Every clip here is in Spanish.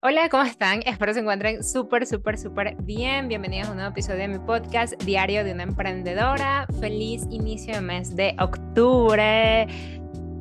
Hola, ¿cómo están? Espero se encuentren súper, súper, súper bien. Bienvenidos a un nuevo episodio de mi podcast Diario de una Emprendedora. Feliz inicio de mes de octubre.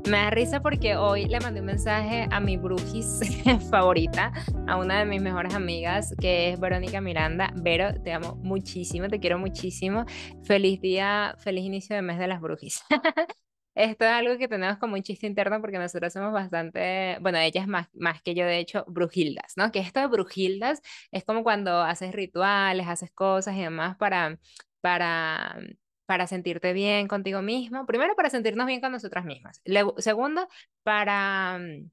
Me da risa porque hoy le mandé un mensaje a mi brujis favorita, a una de mis mejores amigas, que es Verónica Miranda. Vero, te amo muchísimo, te quiero muchísimo. Feliz día, feliz inicio de mes de las brujis. Esto es algo que tenemos como un chiste interno porque nosotros somos bastante, bueno, ellas más, más que yo, de hecho, brujildas, ¿no? Que esto de brujildas es como cuando haces rituales, haces cosas y demás para, para para sentirte bien contigo mismo, primero para sentirnos bien con nosotras mismas, segundo para mm,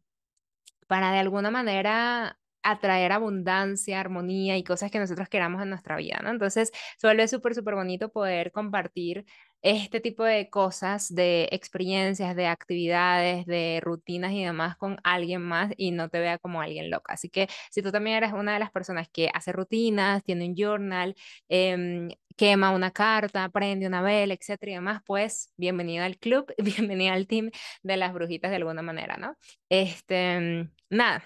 para de alguna manera atraer abundancia, armonía y cosas que nosotros queramos en nuestra vida, ¿no? Entonces, suele súper, súper bonito poder compartir este tipo de cosas, de experiencias, de actividades, de rutinas y demás con alguien más y no te vea como alguien loca. Así que si tú también eres una de las personas que hace rutinas, tiene un journal, em, quema una carta, prende una vela, etcétera y demás, pues bienvenido al club, bienvenido al team de las brujitas de alguna manera, ¿no? Este, nada,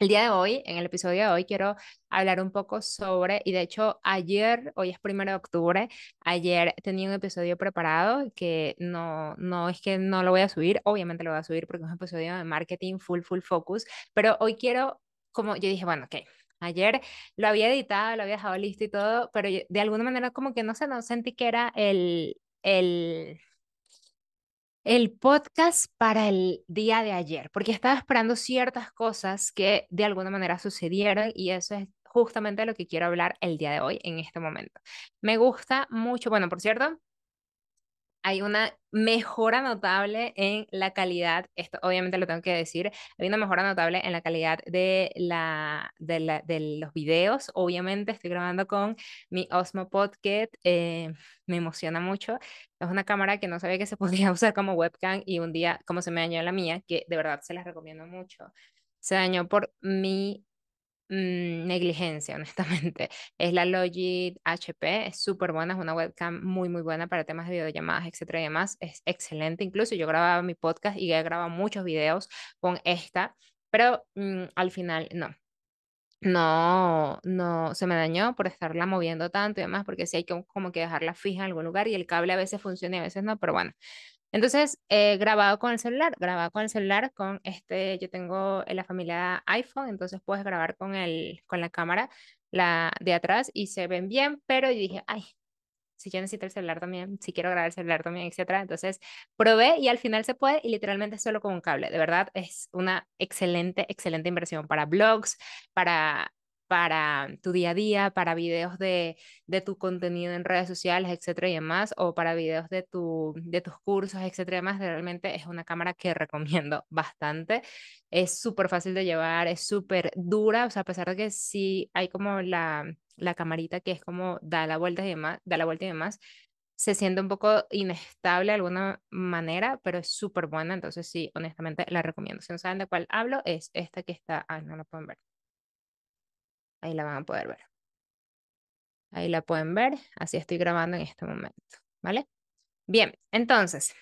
el día de hoy, en el episodio de hoy, quiero hablar un poco sobre, y de hecho ayer, hoy es primero de octubre, ayer tenía un episodio preparado que no, no es que no lo voy a subir, obviamente lo voy a subir porque es un episodio de marketing full, full focus, pero hoy quiero, como yo dije, bueno, ok, Ayer lo había editado, lo había dejado listo y todo, pero de alguna manera como que no sé, no sentí que era el, el, el podcast para el día de ayer, porque estaba esperando ciertas cosas que de alguna manera sucedieron y eso es justamente lo que quiero hablar el día de hoy en este momento. Me gusta mucho, bueno, por cierto, hay una mejora notable en la calidad, esto obviamente lo tengo que decir, hay una mejora notable en la calidad de, la, de, la, de los videos. Obviamente estoy grabando con mi Osmo Podcast eh, me emociona mucho. Es una cámara que no sabía que se podía usar como webcam y un día, como se me dañó la mía, que de verdad se las recomiendo mucho, se dañó por mi Mm, negligencia, honestamente. Es la Logitech HP, es súper buena, es una webcam muy, muy buena para temas de videollamadas, etcétera y demás. Es excelente, incluso yo grababa mi podcast y he grabado muchos videos con esta, pero mm, al final no, no, no, se me dañó por estarla moviendo tanto y demás, porque si hay que como que dejarla fija en algún lugar y el cable a veces funciona y a veces no, pero bueno, entonces, eh, grabado con el celular, grabado con el celular, con este, yo tengo en la familia iPhone, entonces puedes grabar con, el, con la cámara la de atrás y se ven bien, pero yo dije, ay, si yo necesito el celular también, si quiero grabar el celular también, etcétera. Entonces, probé y al final se puede y literalmente solo con un cable. De verdad, es una excelente, excelente inversión para blogs, para para tu día a día, para videos de, tu contenido en redes sociales, etcétera y demás, o para videos de, tu, de tus cursos, etcétera y demás, realmente es una cámara que recomiendo bastante. Es súper fácil de llevar, es súper dura, o sea, a pesar de que sí hay como la, la camarita que es como da la vuelta y demás, da la vuelta y demás, se siente un poco inestable de alguna manera, pero es súper buena, entonces sí, honestamente la recomiendo. Si no saben de cuál hablo, es esta que está, ah, no la pueden ver Ahí la van a poder ver. Ahí la pueden ver, así estoy grabando en este momento, ¿vale? Bien, entonces,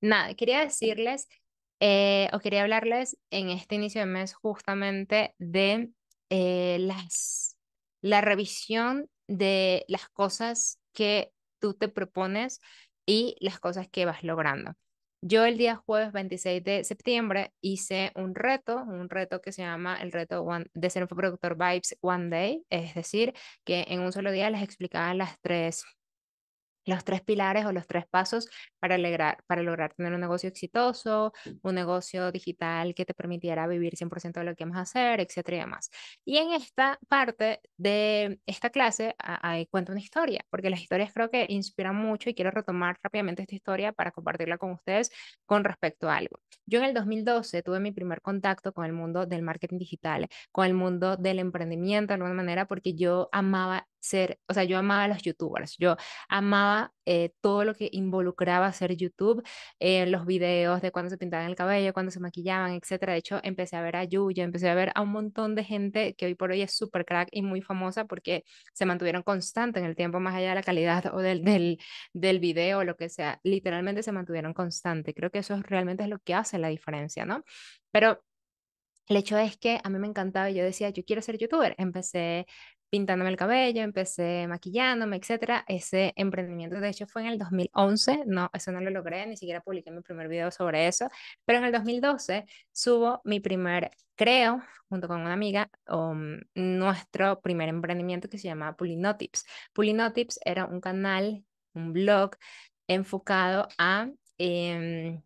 nada, quería decirles eh, o quería hablarles en este inicio de mes justamente de eh, las, la revisión de las cosas que tú te propones y las cosas que vas logrando. Yo el día jueves 26 de septiembre hice un reto, un reto que se llama el reto de ser un productor Vibes One Day, es decir, que en un solo día les explicaba las tres los tres pilares o los tres pasos para, alegrar, para lograr tener un negocio exitoso, un negocio digital que te permitiera vivir 100% de lo que a hacer, etcétera y demás. Y en esta parte de esta clase ahí cuento una historia, porque las historias creo que inspiran mucho y quiero retomar rápidamente esta historia para compartirla con ustedes con respecto a algo. Yo en el 2012 tuve mi primer contacto con el mundo del marketing digital, con el mundo del emprendimiento de alguna manera, porque yo amaba ser, o sea, yo amaba a los youtubers, yo amaba eh, todo lo que involucraba hacer YouTube, eh, los videos de cuando se pintaban el cabello, cuando se maquillaban, etcétera. De hecho, empecé a ver a Yuya, empecé a ver a un montón de gente que hoy por hoy es súper crack y muy famosa porque se mantuvieron constante en el tiempo, más allá de la calidad o del, del, del video o lo que sea. Literalmente se mantuvieron constante, Creo que eso realmente es lo que hace la diferencia, ¿no? Pero el hecho es que a mí me encantaba y yo decía, yo quiero ser youtuber. Empecé pintándome el cabello, empecé maquillándome, etcétera. Ese emprendimiento, de hecho, fue en el 2011. No, eso no lo logré, ni siquiera publiqué mi primer video sobre eso. Pero en el 2012 subo mi primer, creo, junto con una amiga, mm, nuestro primer emprendimiento que se llamaba Pulinotips. Pulinotips era un canal, un blog enfocado a em,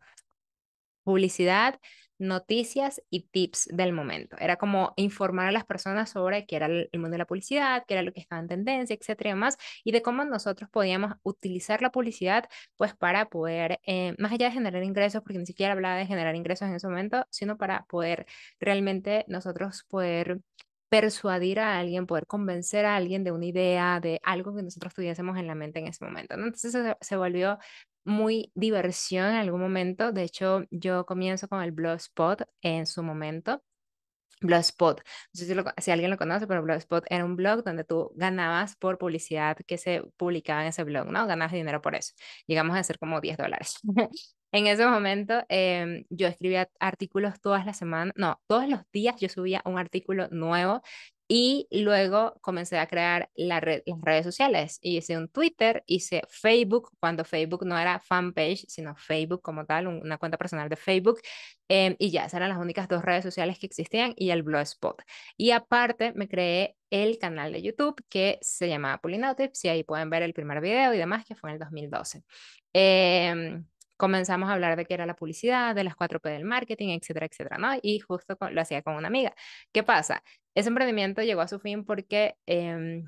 publicidad noticias y tips del momento. Era como informar a las personas sobre qué era el mundo de la publicidad, qué era lo que estaba en tendencia, etcétera y más, y de cómo nosotros podíamos utilizar la publicidad pues para poder, eh, más allá de generar ingresos, porque ni siquiera hablaba de generar ingresos en ese momento, sino para poder realmente nosotros poder persuadir a alguien, poder convencer a alguien de una idea, de algo que nosotros tuviésemos en la mente en ese momento. Entonces se, se, volvió muy diversión en algún momento. De hecho, yo comienzo con el Blogspot en su momento. Blogspot, no si, alguien lo conoce, pero Blogspot era un blog donde tú ganabas por publicidad que se publicaba en ese blog, ¿no? Ganabas dinero por eso. Llegamos a ser como 10 dólares. en ese momento em, yo escribía artículos todas las semanas, no, todos los días yo subía un artículo nuevo y luego comencé a crear las redes sociales. Hice un Twitter, hice Facebook, cuando Facebook no era fanpage, sino Facebook como tal, una cuenta personal de Facebook. Em, y ya, esas eran las únicas dos redes sociales que existían y el Blogspot. Y aparte me creé el canal de YouTube que se llamaba Tips, y ahí pueden ver el primer video y demás que fue en el 2012. Em, comenzamos a hablar de qué era la publicidad, de las 4P del marketing, etcétera, etcétera, ¿no? Y justo lo hacía con una amiga. ¿Qué pasa? Ese emprendimiento llegó a su fin porque em,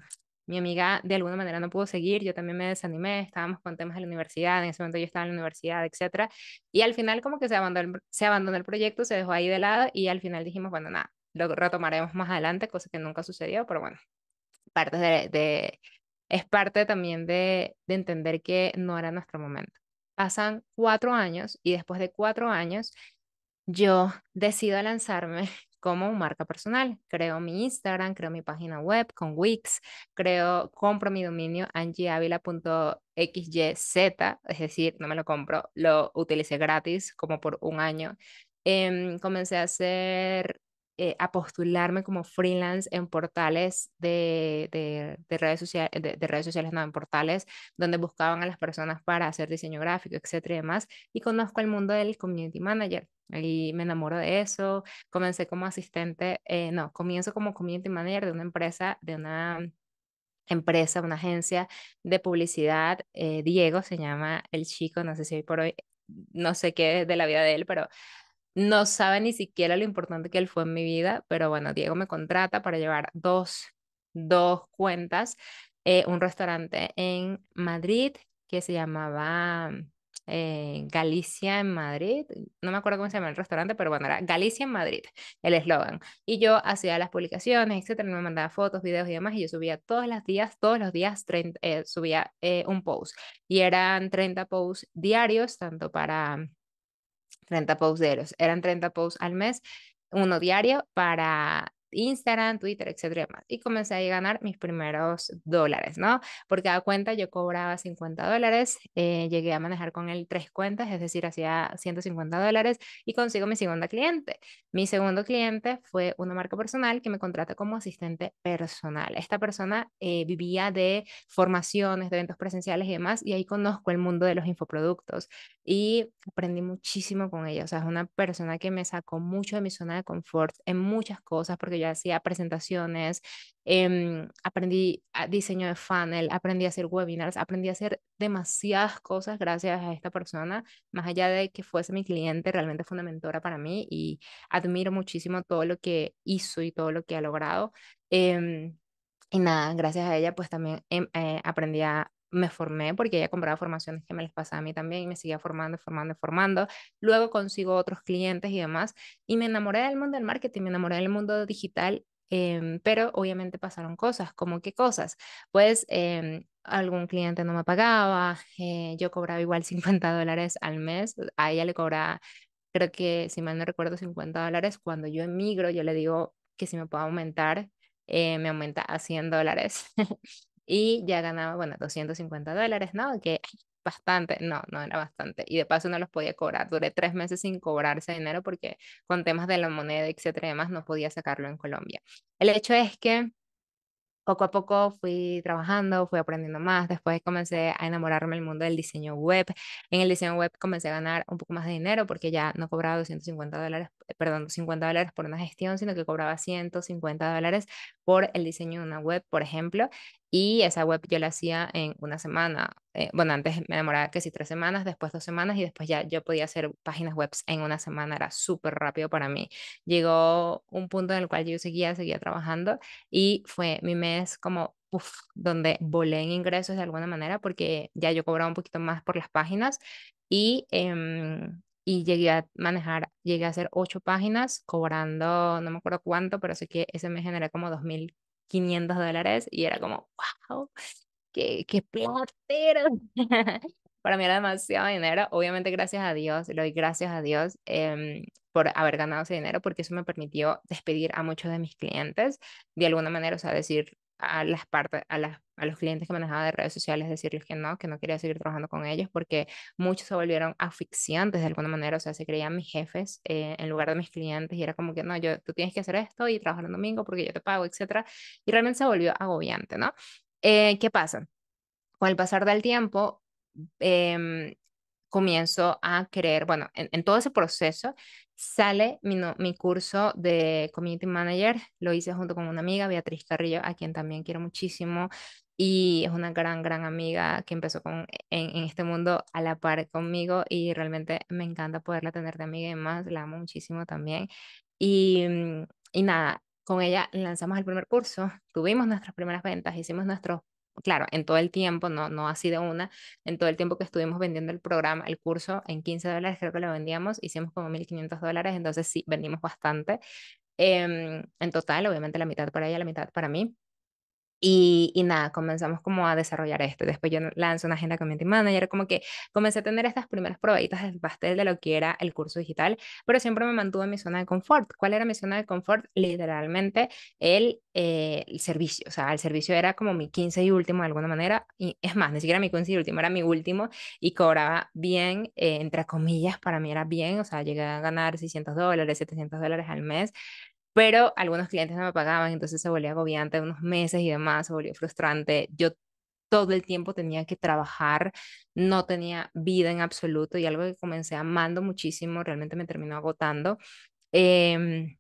mi amiga de alguna manera no pudo seguir, yo también me desanimé, estábamos con temas de la universidad, en ese momento yo estaba en la universidad, etc. y al final como que se abandonó, el proyecto, se dejó ahí de lado y al final dijimos, bueno, nada, lo retomaremos más adelante, cosa que nunca sucedió, pero bueno, parte de, es parte también de, de entender que no era nuestro momento. Pasan cuatro años y después de cuatro años yo decido lanzarme como marca personal. Creo mi Instagram, creo mi página web con Wix, creo, compro mi dominio angieavila.xyz, es decir, no me lo compro, lo utilicé gratis como por un año. Em, comencé a hacer eh, a postularme como freelance en portales de, de, redes sociales, de, redes sociales, no, en portales donde buscaban a las personas para hacer diseño gráfico, etcétera y demás. Y conozco el mundo del community manager y me enamoro de eso. Comencé como asistente, eh, no, comienzo como community manager de una empresa, de una empresa, una agencia de publicidad. Eh, Diego se llama el chico, no sé si hoy por hoy, no sé qué de la vida de él, pero no sabe ni siquiera lo importante que él fue en mi vida, pero bueno, Diego me contrata para llevar dos, dos cuentas, eh, un restaurante en Madrid que se llamaba eh, Galicia en Madrid, no me acuerdo cómo se llamaba el restaurante, pero bueno, era Galicia en Madrid, el eslogan. Y yo hacía las publicaciones, etcétera, me mandaba fotos, videos y demás, y yo subía todos los días, todos los días eh, subía un post. Y eran 30 posts diarios, tanto para 30 posts Eran 30 posts al mes, uno diario para Instagram, Twitter, etcétera. Y comencé a ganar mis primeros dólares, ¿no? Porque cada cuenta yo cobraba 50 dólares, eh, llegué a manejar con él tres cuentas, es decir, hacía 150 dólares y consigo mi segunda cliente. Mi segundo cliente fue una marca personal que me contrata como asistente personal. Esta persona eh, vivía de formaciones, de eventos presenciales y demás, y ahí conozco el mundo de los infoproductos y aprendí muchísimo con ella. O sea, es una persona que me sacó mucho de mi zona de confort en muchas cosas porque yo hacía presentaciones, em, aprendí diseño de funnel, aprendí a hacer webinars, aprendí a hacer demasiadas cosas gracias a esta persona, más allá de que fuese mi cliente, realmente fue una para mí y admiro muchísimo todo lo que hizo y todo lo que ha logrado. Em, y nada, gracias a ella pues también em, eh, aprendí a me formé porque ella compraba formaciones que me las pasaba a mí también y me seguía formando, formando, formando. Luego consigo otros clientes y demás. Y me enamoré del mundo del marketing, me enamoré del mundo digital, em, pero obviamente pasaron cosas, como qué cosas. Pues em, algún cliente no me pagaba, eh, yo cobraba igual 50 dólares al mes, a ella le cobraba, creo que si mal no recuerdo, 50 dólares. Cuando yo emigro, yo le digo que si me puedo aumentar, eh, me aumenta a 100 dólares. y ya ganaba, bueno, 250 dólares, ¿no? Que bastante, no, no era bastante. Y de paso no los podía cobrar. Duré tres meses sin cobrar ese dinero porque con temas de la moneda, etcétera, y demás, no podía sacarlo en Colombia. El hecho es que poco a poco fui trabajando, fui aprendiendo más, después comencé a enamorarme del mundo del diseño web. En el diseño web comencé a ganar un poco más de dinero porque ya no cobraba 250 dólares perdón, 50 dólares por una gestión, sino que cobraba 150 dólares por el diseño de una web, por ejemplo, y esa web yo la hacía en una semana. Eh, bueno, antes me demoraba casi tres semanas, después dos semanas y después ya yo podía hacer páginas web en una semana, era súper rápido para mí. Llegó un punto en el cual yo seguía, seguía trabajando y fue mi mes como Uf, donde volé en ingresos de alguna manera porque ya yo cobraba un poquito más por las páginas y em, y llegué a manejar, llegué a hacer ocho páginas cobrando, no me acuerdo cuánto, pero sé que ese me generé como 2.500 dólares y era como, wow, qué, qué platero. Para mí era demasiado dinero. Obviamente, gracias a Dios, le doy gracias a Dios em, por haber ganado ese dinero, porque eso me permitió despedir a muchos de mis clientes de alguna manera, o sea, decir, a las partes, a, los clientes que manejaba de redes sociales, decirles que no, que no quería seguir trabajando con ellos, porque muchos se volvieron asfixiantes de alguna manera, o sea, se creían mis jefes eh, en lugar de mis clientes, y era como que, no, yo, tú tienes que hacer esto y trabajar el domingo porque yo te pago, etcétera, y realmente se volvió agobiante, ¿no? Eh, ¿Qué pasa? Con el pasar del tiempo, eh, comienzo a creer, bueno, en, todo ese proceso sale mi, mi curso de Community Manager, lo hice junto con una amiga, Beatriz Carrillo, a quien también quiero muchísimo, y es una gran, gran amiga que empezó con, en, este mundo a la par conmigo y realmente me encanta poderla tener de amiga y más, la amo muchísimo también. Y, mm, y nada, con ella lanzamos el primer curso, tuvimos nuestras primeras ventas, hicimos nuestros claro, en todo el tiempo, no, no ha sido una, en todo el tiempo que estuvimos vendiendo el programa, el curso en 15 dólares, creo que lo vendíamos, hicimos como 1.500 dólares, entonces sí, vendimos bastante. Em, en total, obviamente la mitad para ella, la mitad para mí. Y, nada, comenzamos como a desarrollar esto. Después yo lanzo una agenda community manager, como que comencé a tener estas primeras probaditas del pastel de lo que era el curso digital, pero siempre me mantuve en mi zona de confort. ¿Cuál era mi zona de confort? Literalmente el, eh, el servicio. O sea, el servicio era como mi quince y último de alguna manera. Y es más, ni siquiera mi quince y último, era mi último y cobraba bien, eh, entre comillas, para mí era bien. O sea, llegué a ganar 600 dólares, 700 dólares al mes pero algunos clientes no me pagaban, entonces se volvió agobiante unos meses y demás, se volvió frustrante. Yo todo el tiempo tenía que trabajar, no tenía vida en absoluto y algo que comencé amando muchísimo, realmente me terminó agotando. Em,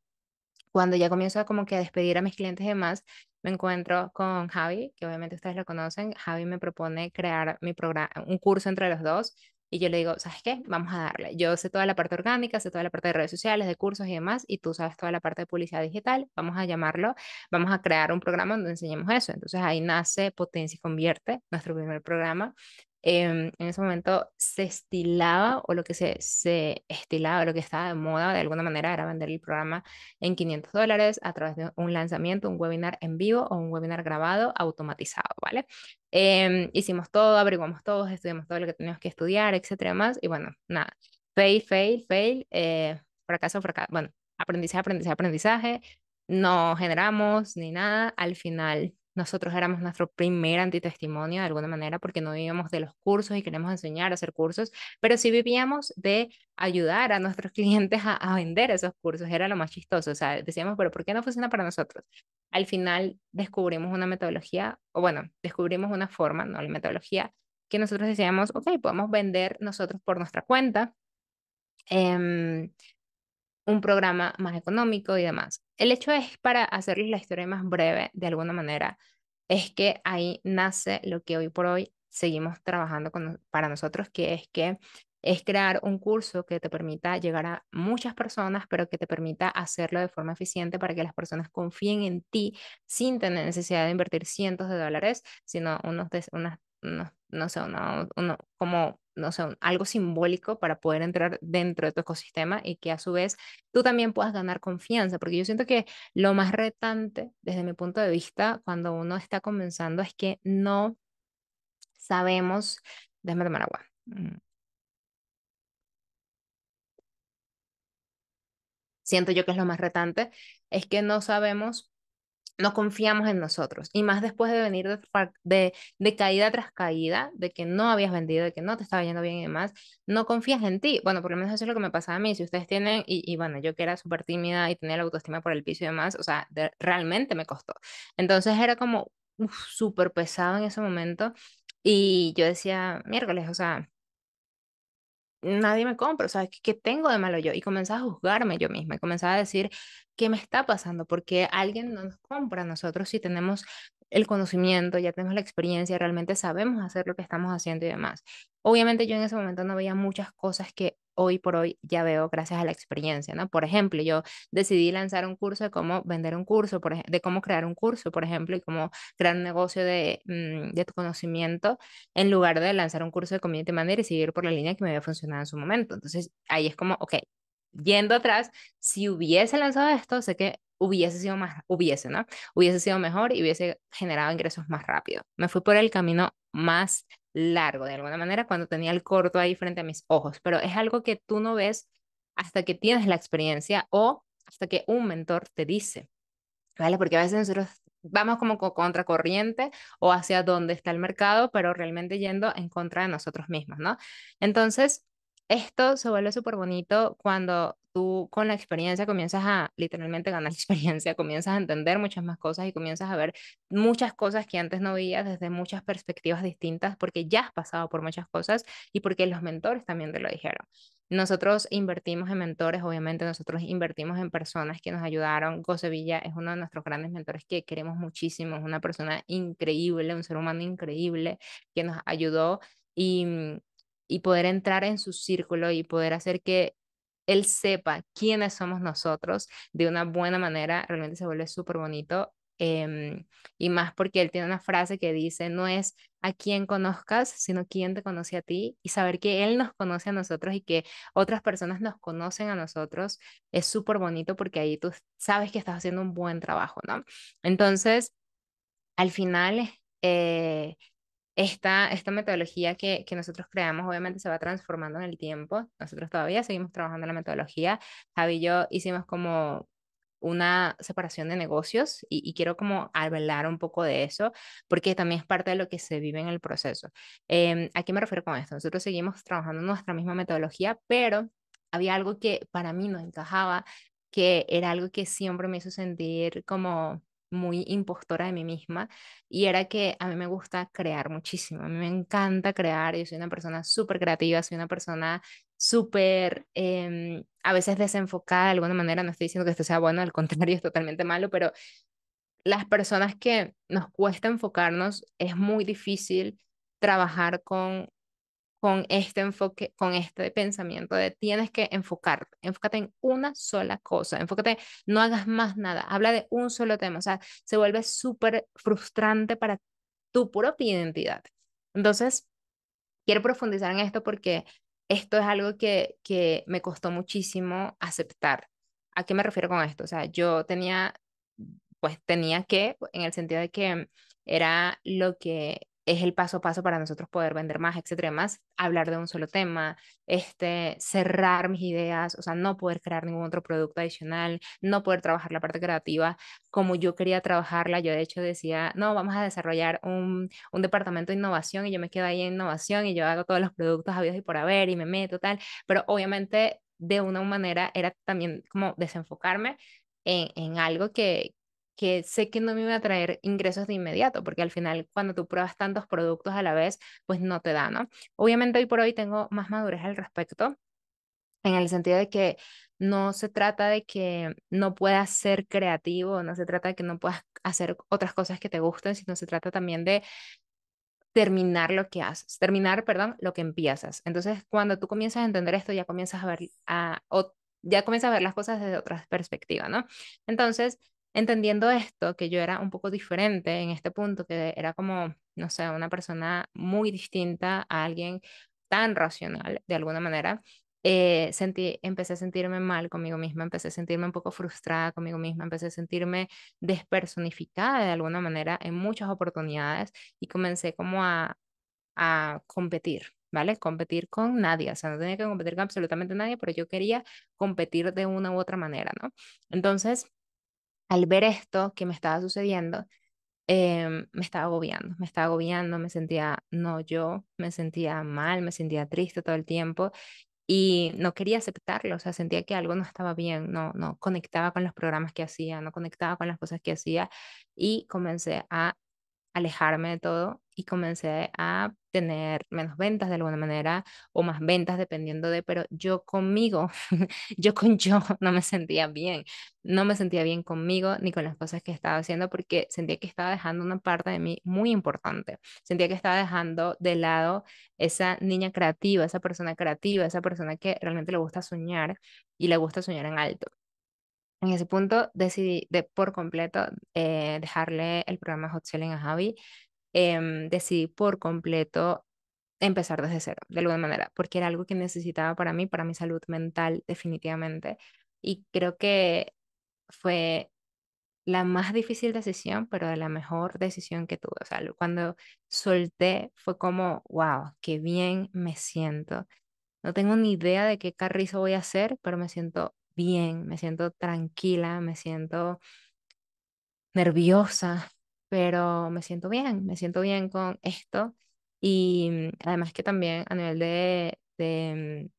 cuando ya comienzo como que a despedir a mis clientes y demás, me encuentro con Javi, que obviamente ustedes lo conocen. Javi me propone crear mi programa, un curso entre los dos y yo le digo, ¿sabes qué? Vamos a darle. Yo sé toda la parte orgánica, sé toda la parte de redes sociales, de cursos y demás, y tú sabes toda la parte de publicidad digital. Vamos a llamarlo, vamos a crear un programa donde enseñemos eso. Entonces ahí nace Potencia y Convierte, nuestro primer programa, Em, en ese momento se estilaba o lo que se, se estilaba, lo que estaba de moda de alguna manera era vender el programa en 500 dólares a través de un lanzamiento, un webinar en vivo o un webinar grabado automatizado, ¿vale? Em, hicimos todo, averiguamos todo, estudiamos todo lo que teníamos que estudiar, etcétera, más, y bueno, nada, fail, fail, fail, eh, fracaso, fracaso, bueno, aprendizaje, aprendizaje, aprendizaje, no generamos ni nada, al final nosotros éramos nuestro primer antitestimonio de alguna manera porque no vivíamos de los cursos y queremos enseñar a hacer cursos, pero sí vivíamos de ayudar a nuestros clientes a, vender esos cursos, era lo más chistoso, o sea, decíamos, pero ¿por qué no funciona para nosotros? Al final descubrimos una metodología, o bueno, descubrimos una forma, no la metodología, que nosotros decíamos, ok, podemos vender nosotros por nuestra cuenta. Em, un programa más económico y demás. El hecho es, para hacerles la historia más breve, de alguna manera, es que ahí nace lo que hoy por hoy seguimos trabajando para nosotros, que es que es crear un curso que te permita llegar a muchas personas, pero que te permita hacerlo de forma eficiente para que las personas confíen en ti sin tener necesidad de invertir cientos de dólares, sino unos, de, no sé, uno, uno, como no sé, algo simbólico para poder entrar dentro de tu ecosistema y que a su vez tú también puedas ganar confianza, porque yo siento que lo más retante desde mi punto de vista cuando uno está comenzando es que no sabemos, déjame tomar agua. Mm. Siento yo que es lo más retante, es que no sabemos no confiamos en nosotros. Y más después de venir de, de, caída tras caída, de que no habías vendido, de que no te estaba yendo bien y demás, no confías en ti. Bueno, por lo menos eso es lo que me pasaba a mí. Si ustedes tienen, y, y bueno, yo que era súper tímida y tenía la autoestima por el piso y demás, o sea, realmente me costó. Entonces era como súper pesado en ese momento. Y yo decía, miércoles, o sea, nadie me compra, o sea, ¿qué tengo de malo yo? Y comenzaba a juzgarme yo misma, y comenzaba a decir, ¿qué me está pasando? Porque alguien no nos compra, nosotros si tenemos el conocimiento, ya tenemos la experiencia, realmente sabemos hacer lo que estamos haciendo y demás. Obviamente yo en ese momento no veía muchas cosas que hoy por hoy ya veo gracias a la experiencia, ¿no? Por ejemplo, yo decidí lanzar un curso de cómo vender un curso, por, de cómo crear un curso, por ejemplo, y cómo crear un negocio de, mm, de tu conocimiento en lugar de lanzar un curso de community manager y seguir por la línea que me había funcionado en su momento. Entonces, ahí es como, ok, yendo atrás, si hubiese lanzado esto, sé que hubiese sido más, hubiese, ¿no? Hubiese sido mejor y hubiese generado ingresos más rápido. Me fui por el camino más largo, de alguna manera, cuando tenía el corto ahí frente a mis ojos, pero es algo que tú no ves hasta que tienes la experiencia o hasta que un mentor te dice, ¿vale? Porque a veces nosotros vamos como contracorriente o hacia dónde está el mercado, pero realmente yendo en contra de nosotros mismos, ¿no? Entonces, esto se vuelve súper bonito cuando tú con la experiencia comienzas a literalmente ganar experiencia, comienzas a entender muchas más cosas y comienzas a ver muchas cosas que antes no veías desde muchas perspectivas distintas porque ya has pasado por muchas cosas y porque los mentores también te lo dijeron. Nosotros invertimos en mentores, obviamente nosotros invertimos en personas que nos ayudaron. Gocevilla es uno de nuestros grandes mentores que queremos muchísimo, es una persona increíble, un ser humano increíble que nos ayudó y, y poder entrar en su círculo y poder hacer que él sepa quiénes somos nosotros de una buena manera, realmente se vuelve súper bonito. Em, y más porque él tiene una frase que dice, no es a quién conozcas, sino quién te conoce a ti. Y saber que él nos conoce a nosotros y que otras personas nos conocen a nosotros es súper bonito porque ahí tú sabes que estás haciendo un buen trabajo, ¿no? Entonces, al final, eh, esta, esta metodología que, que, nosotros creamos obviamente se va transformando en el tiempo. Nosotros todavía seguimos trabajando en la metodología. Javi y yo hicimos como una separación de negocios y, y quiero como hablar un poco de eso porque también es parte de lo que se vive en el proceso. Em, ¿A qué me refiero con esto? Nosotros seguimos trabajando nuestra misma metodología, pero había algo que para mí no encajaba, que era algo que siempre me hizo sentir como muy impostora de mí misma y era que a mí me gusta crear muchísimo, a mí me encanta crear, yo soy una persona súper creativa, soy una persona súper em, a veces desenfocada de alguna manera, no estoy diciendo que esto sea bueno, al contrario, es totalmente malo, pero las personas que nos cuesta enfocarnos es muy difícil trabajar con con este enfoque, con este pensamiento de tienes que enfocarte, enfócate en una sola cosa, enfócate, no hagas más nada, habla de un solo tema, o sea, se vuelve súper frustrante para tu propia identidad. Entonces, quiero profundizar en esto porque esto es algo que, que me costó muchísimo aceptar. ¿A qué me refiero con esto? O sea, yo tenía, pues tenía que, en el sentido de que era lo que es el paso a paso para nosotros poder vender más, etcétera, más, hablar de un solo tema, este, cerrar mis ideas, o sea, no poder crear ningún otro producto adicional, no poder trabajar la parte creativa como yo quería trabajarla, yo de hecho decía, no, vamos a desarrollar un, departamento de innovación y yo me quedo ahí en innovación y yo hago todos los productos habidos y por haber y me meto tal, pero obviamente de una manera era también como desenfocarme en, en, algo que, que sé que no me va a traer ingresos de inmediato, porque al final cuando tú pruebas tantos productos a la vez, pues no te da, ¿no? Obviamente hoy por hoy tengo más madurez al respecto, en el sentido de que no se trata de que no puedas ser creativo, no se trata de que no puedas hacer otras cosas que te gusten, sino se trata también de terminar lo que haces, terminar, perdón, lo que empiezas. Entonces, cuando tú comienzas a entender esto, ya comienzas a ver a, ya comienzas a ver las cosas desde otra perspectiva, ¿no? Entonces, entendiendo esto, que yo era un poco diferente en este punto, que era como, no sé, una persona muy distinta a alguien tan racional de alguna manera, eh, sentí, empecé a sentirme mal conmigo misma, empecé a sentirme un poco frustrada conmigo misma, empecé a sentirme despersonificada de alguna manera en muchas oportunidades y comencé como a, a competir, ¿vale? Competir con nadie, o sea, no tenía que competir con absolutamente nadie, pero yo quería competir de una u otra manera, ¿no? Entonces, al ver esto que me estaba sucediendo, em, me estaba agobiando, me estaba agobiando, me sentía no yo, me sentía mal, me sentía triste todo el tiempo y no quería aceptarlo, o sea, sentía que algo no estaba bien, no, no conectaba con los programas que hacía, no conectaba con las cosas que hacía y comencé a alejarme de todo y comencé a tener menos ventas de alguna manera o más ventas dependiendo de, pero yo conmigo, yo con yo no me sentía bien, no me sentía bien conmigo ni con las cosas que estaba haciendo porque sentía que estaba dejando una parte de mí muy importante, sentía que estaba dejando de lado esa niña creativa, esa persona creativa, esa persona que realmente le gusta soñar y le gusta soñar en alto. En ese punto decidí de, por completo eh, dejarle el programa Hot Selling a Javi Em, decidí por completo empezar desde cero, de alguna manera, porque era algo que necesitaba para mí, para mi salud mental, definitivamente. Y creo que fue la más difícil decisión, pero la mejor decisión que tuve. O sea, cuando solté fue como, wow, qué bien me siento. No tengo ni idea de qué carrizo voy a hacer, pero me siento bien, me siento tranquila, me siento nerviosa, pero me siento bien, me siento bien con esto. Y mm, además que también a nivel de, de,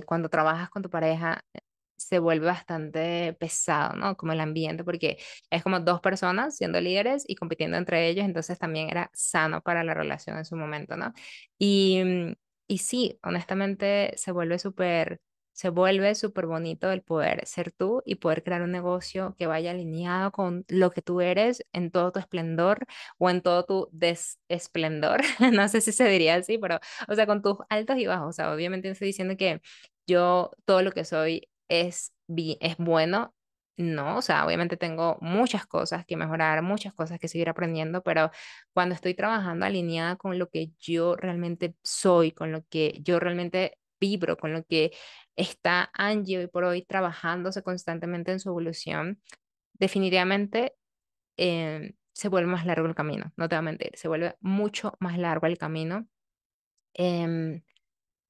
mm, cuando trabajas con tu pareja, eh, se vuelve bastante pesado, ¿no? Como el ambiente, porque es como dos personas siendo líderes y compitiendo entre ellos, entonces también era sano para la relación en su momento, ¿no? Y, mm, y sí, honestamente se vuelve súper se vuelve súper bonito el poder ser tú y poder crear un negocio que vaya alineado con lo que tú eres en todo tu esplendor o en todo tu desesplendor. no sé si se diría así, pero, o sea, con tus altos y bajos. O sea, obviamente estoy diciendo que yo todo lo que soy es, es bueno. No, o sea, obviamente tengo muchas cosas que mejorar, muchas cosas que seguir aprendiendo, pero cuando estoy trabajando alineada con lo que yo realmente soy, con lo que yo realmente vibro, con lo que está Angie hoy por hoy trabajándose constantemente en su evolución, definitivamente eh, se vuelve más largo el camino, no te voy a mentir, se vuelve mucho más largo el camino, em,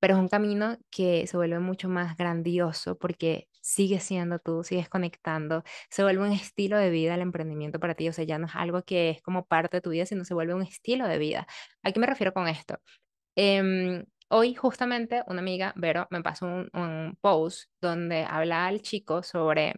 pero es un camino que se vuelve mucho más grandioso porque sigues siendo tú, sigues conectando, se vuelve un estilo de vida el emprendimiento para ti, o sea, ya no es algo que es como parte de tu vida, sino se vuelve un estilo de vida. ¿A qué me refiero con esto? Eh, Hoy justamente una amiga, Vero, me pasó un, post donde hablaba al chico sobre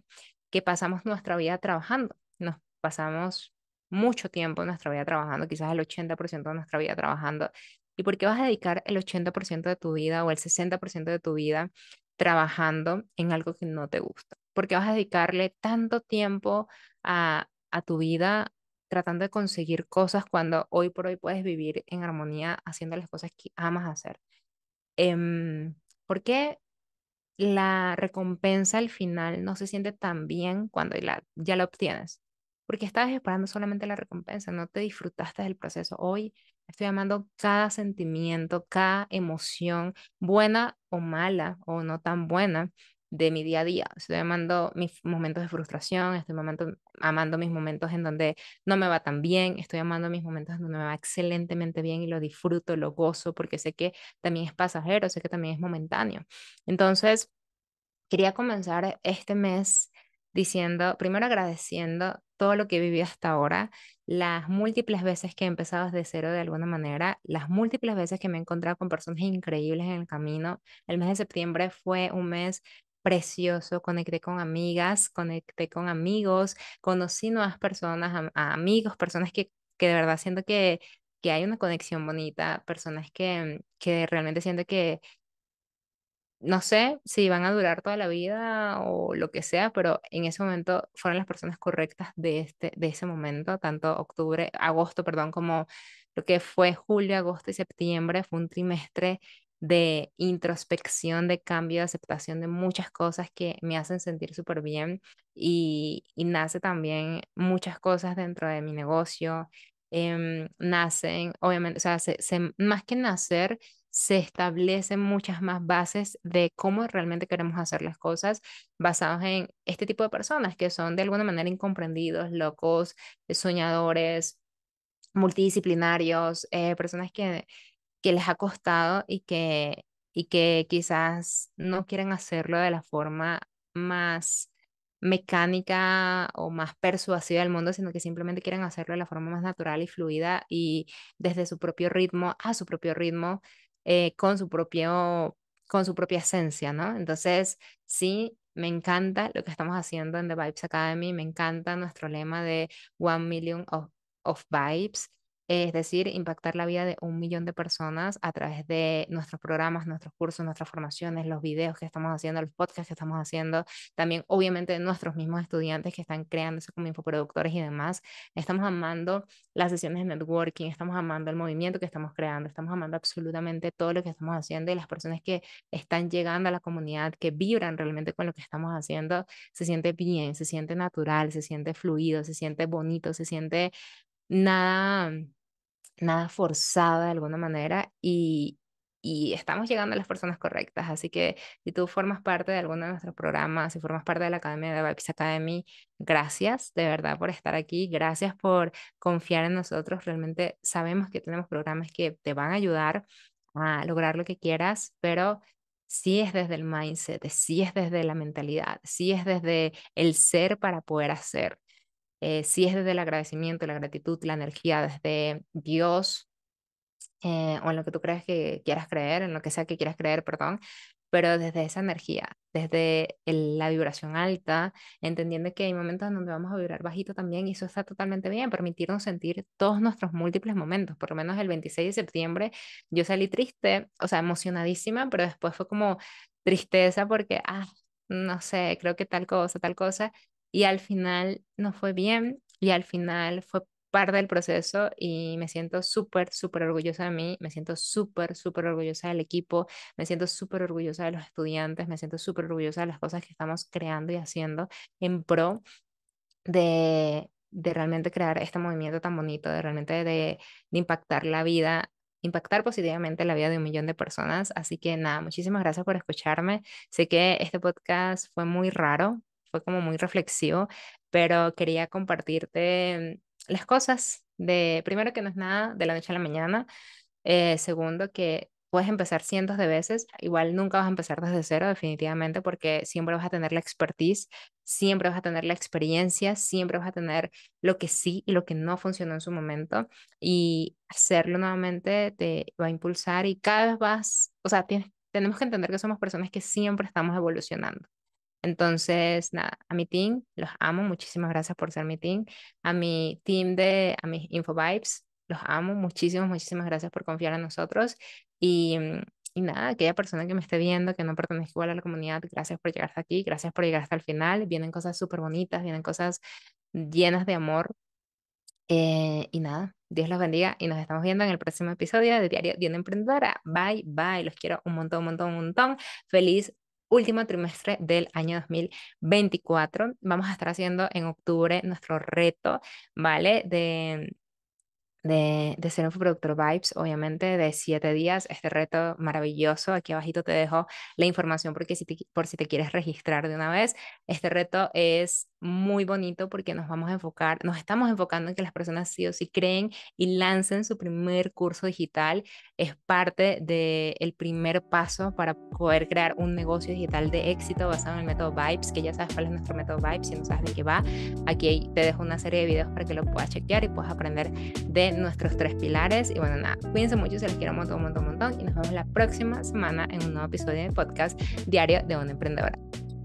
que pasamos nuestra vida trabajando. Nos pasamos mucho tiempo en nuestra vida trabajando, quizás el 80% de nuestra vida trabajando. ¿Y por qué vas a dedicar el 80% de tu vida o el 60% de tu vida trabajando en algo que no te gusta? ¿Por qué vas a dedicarle tanto tiempo a tu vida tratando de conseguir cosas cuando hoy por hoy puedes vivir en armonía haciendo las cosas que amas hacer? Em, ¿Por qué la recompensa al final no se siente tan bien cuando ya la obtienes? Porque estabas esperando solamente la recompensa, no te disfrutaste del proceso. Hoy estoy amando cada sentimiento, cada emoción, buena o mala o no tan buena de mi día a día. Estoy amando mis momentos de frustración, estoy amando, mis momentos en donde no me va tan bien, estoy amando mis momentos en donde me va excelentemente bien y lo disfruto, lo gozo, porque sé que también es pasajero, sé que también es momentáneo. Entonces, quería comenzar este mes diciendo, primero agradeciendo todo lo que he vivido hasta ahora, las múltiples veces que he empezado desde cero de alguna manera, las múltiples veces que me he encontrado con personas increíbles en el camino. El mes de septiembre fue un mes precioso, conecté con amigas, conecté con amigos, conocí nuevas personas, amigos, personas que, que de verdad siento que, que hay una conexión bonita, personas que, que realmente siento que, no sé si van a durar toda la vida o lo que sea, pero en ese momento fueron las personas correctas de, este, de ese momento, tanto octubre, agosto, perdón, como lo que fue julio, agosto y septiembre, fue un trimestre de introspección, de cambio, de aceptación de muchas cosas que me hacen sentir súper bien y, nace también muchas cosas dentro de mi negocio. Em, nacen, obviamente, o sea, se, más que nacer, se establecen muchas más bases de cómo realmente queremos hacer las cosas basados en este tipo de personas que son de alguna manera incomprendidos, locos, soñadores, multidisciplinarios, eh, personas que que les ha costado y que, y que quizás no quieren hacerlo de la forma más mecánica o más persuasiva del mundo, sino que simplemente quieren hacerlo de la forma más natural y fluida y desde su propio ritmo, a su propio ritmo, eh, con, su propio, con su propia esencia, ¿no? Entonces, sí, me encanta lo que estamos haciendo en The Vibes Academy, me encanta nuestro lema de One Million of Vibes, es decir, impactar la vida de un millón de personas a través de nuestros programas, nuestros cursos, nuestras formaciones, los videos que estamos haciendo, los podcasts que estamos haciendo, también obviamente nuestros mismos estudiantes que están creándose como infoproductores y demás. Estamos amando las sesiones de networking, estamos amando el movimiento que estamos creando, estamos amando absolutamente todo lo que estamos haciendo y las personas que están llegando a la comunidad, que vibran realmente con lo que estamos haciendo, se siente bien, se siente natural, se siente fluido, se siente bonito, se siente nada nada forzada de alguna manera y, estamos llegando a las personas correctas. Así que si tú formas parte de alguno de nuestros programas, si formas parte de la Academia de Vibes Academy, gracias de verdad por estar aquí, gracias por confiar en nosotros. Realmente sabemos que tenemos programas que te van a ayudar a lograr lo que quieras, pero si es desde el mindset, si es desde la mentalidad, si es desde el ser para poder hacer. Eh, si es desde el agradecimiento, la gratitud, la energía, desde Dios eh, o en lo que tú creas que quieras creer, en lo que sea que quieras creer, perdón, pero desde esa energía, desde la vibración alta, entendiendo que hay momentos en donde vamos a vibrar bajito también y eso está totalmente bien, permitirnos sentir todos nuestros múltiples momentos, por lo menos el 26 de septiembre yo salí triste, o sea, emocionadísima, pero después fue como tristeza porque, ah, no sé, creo que tal cosa, tal cosa, y al final no fue bien y al final fue parte del proceso y me siento súper, súper orgullosa de mí, me siento súper, súper orgullosa del equipo, me siento súper orgullosa de los estudiantes, me siento súper orgullosa de las cosas que estamos creando y haciendo en pro de, realmente crear este movimiento tan bonito, de realmente de, impactar la vida impactar positivamente la vida de un millón de personas. Así que nada, muchísimas gracias por escucharme. Sé que este podcast fue muy raro, fue como muy reflexivo, pero quería compartirte mm, las cosas de, primero que no es nada de la noche a la mañana, eh, segundo que puedes empezar cientos de veces, igual nunca vas a empezar desde cero definitivamente porque siempre vas a tener la expertise, siempre vas a tener la experiencia, siempre vas a tener lo que sí y lo que no funcionó en su momento y hacerlo nuevamente te va a impulsar y cada vez vas, o sea, tenemos que entender que somos personas que siempre estamos evolucionando. Entonces, nada, a mi team, los amo, muchísimas gracias por ser mi team. A mi team de, a mis InfoVibes, los amo, muchísimas, muchísimas gracias por confiar en nosotros. Y, mm, y nada, aquella persona que me esté viendo, que no pertenezca igual a la comunidad, gracias por llegar hasta aquí, gracias por llegar hasta el final. Vienen cosas súper bonitas, vienen cosas llenas de amor. Eh, y nada, Dios los bendiga y nos estamos viendo en el próximo episodio de Diario de una Emprendedora. Bye, bye, los quiero un montón, un montón, un montón. Feliz último trimestre del año 2024. Vamos a estar haciendo en octubre nuestro reto, ¿vale? De de, ser un productor Vibes, obviamente, de siete días, este reto maravilloso. Aquí abajito te dejo la información porque si por si te quieres registrar de una vez. Este reto es muy bonito porque nos vamos a enfocar, nos estamos enfocando en que las personas sí o sí creen y lancen su primer curso digital. Es parte del el primer paso para poder crear un negocio digital de éxito basado en el método Vibes, que ya sabes cuál es nuestro método Vibes, si no sabes de qué va, aquí te dejo una serie de videos para que lo puedas chequear y puedas aprender de nuestros tres pilares. Y bueno, nada, cuídense mucho, se les quiero un montón, un montón, un montón. Y nos vemos la próxima semana en un nuevo episodio de podcast diario de una emprendedora.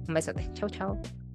Un besote, chau chau